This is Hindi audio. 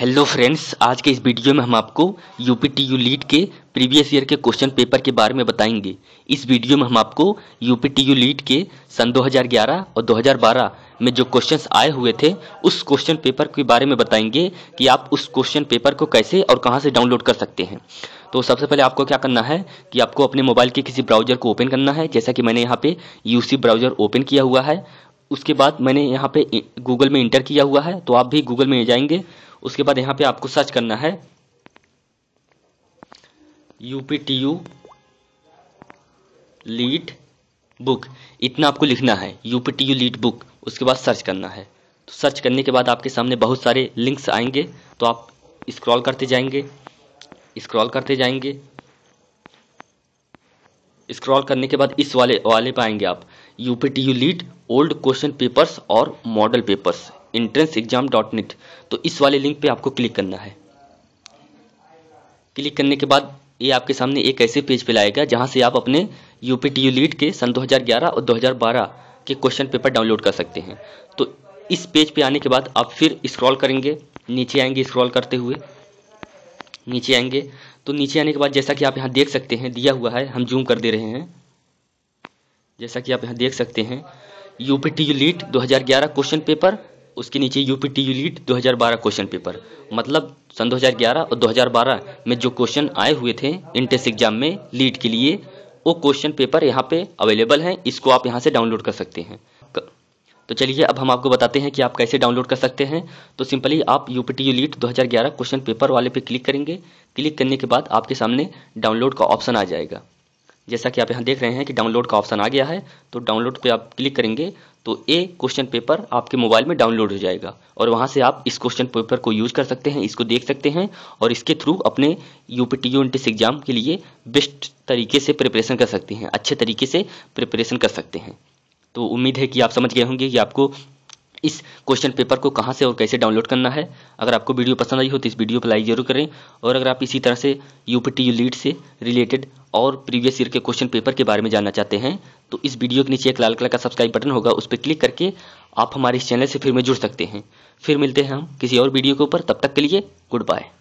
हेलो फ्रेंड्स आज के इस वीडियो में हम आपको U P T U LEET के प्रीवियस ईयर के क्वेश्चन पेपर के बारे में बताएंगे इस वीडियो में हम आपको U P T U LEET के सन 2011 और 2012 में जो क्वेश्चंस आए हुए थे उस क्वेश्चन पेपर के बारे में बताएंगे कि आप उस क्वेश्चन पेपर को कैसे और कहां से डाउनलोड कर सकते हैं तो सबसे पहले आपको क्या करना है कि आपको अपने मोबाइल के किसी ब्राउजर को ओपन करना है जैसा कि मैंने यहाँ पे यू ब्राउजर ओपन किया हुआ है उसके बाद मैंने यहाँ पे गूगल में इंटर किया हुआ है तो आप भी गूगल में जाएंगे उसके बाद यहाँ पे आपको सर्च करना है U P T U LEET book इतना आपको लिखना है U P T U LEET book उसके बाद सर्च करना है तो सर्च करने के बाद आपके सामने बहुत सारे लिंक्स आएंगे तो आप स्क्रॉल करते जाएंगे स्क्रॉल करते जाएंगे स्क्रॉल करने के बाद इस वाले वाले पर आएंगे आप UPT U LEET old question papers और model papers entrance exam dot net तो इस वाले लिंक पे आपको क्लिक करना है क्लिक करने के बाद ये आपके सामने एक ऐसे पेज पे लाएगा जहां से आप अपने यूपीटी यू लीड के सन 2011 और 2012 के क्वेश्चन पेपर डाउनलोड कर सकते हैं तो इस पेज पे आने के बाद आप फिर स्क्रॉल करेंगे नीचे आएंगे स्क्रॉल करते हुए नीचे आएंगे तो नीचे आने के बाद जैसा कि आप यहाँ देख सकते हैं दिया हुआ है हम जूम कर दे रहे हैं जैसा कि आप यहाँ देख सकते हैं यूपी टी यू लीट ग्यारह क्वेश्चन पेपर उसके नीचे यूपी टी यू लीट बारह क्वेश्चन पेपर मतलब सन 2011 और 2012 में जो क्वेश्चन आए हुए थे इंटेंस एग्जाम में लीट के लिए वो क्वेश्चन पेपर यहाँ पे अवेलेबल हैं इसको आप यहाँ से डाउनलोड कर सकते हैं तो चलिए अब हम आपको बताते हैं कि आप कैसे डाउनलोड कर सकते हैं तो सिंपली आप U P T U LEET दो क्वेश्चन पेपर वाले पे क्लिक करेंगे क्लिक करने के बाद आपके सामने डाउनलोड का ऑप्शन आ जाएगा जैसा कि आप यहाँ देख रहे हैं कि डाउनलोड का ऑप्शन आ गया है तो डाउनलोड पे आप क्लिक करेंगे तो ए क्वेश्चन पेपर आपके मोबाइल में डाउनलोड हो जाएगा और वहाँ से आप इस क्वेश्चन पेपर को यूज कर सकते हैं इसको देख सकते हैं और इसके थ्रू अपने यू पी एग्जाम के लिए बेस्ट तरीके से प्रिपरेशन कर सकते हैं अच्छे तरीके से प्रिपरेशन कर सकते हैं तो उम्मीद है कि आप समझ गए होंगे कि आपको इस क्वेश्चन पेपर को कहाँ से और कैसे डाउनलोड करना है अगर आपको वीडियो पसंद आई हो तो इस वीडियो पर लाइक जरूर करें और अगर आप इसी तरह से U P T U LEET से रिलेटेड और प्रीवियस ईयर के क्वेश्चन पेपर के बारे में जानना चाहते हैं तो इस वीडियो के नीचे एक लाल कलर का सब्सक्राइब बटन होगा उस पर क्लिक करके आप हमारे इस चैनल से फिर में जुड़ सकते हैं फिर मिलते हैं हम किसी और वीडियो के ऊपर तब तक के लिए गुड बाय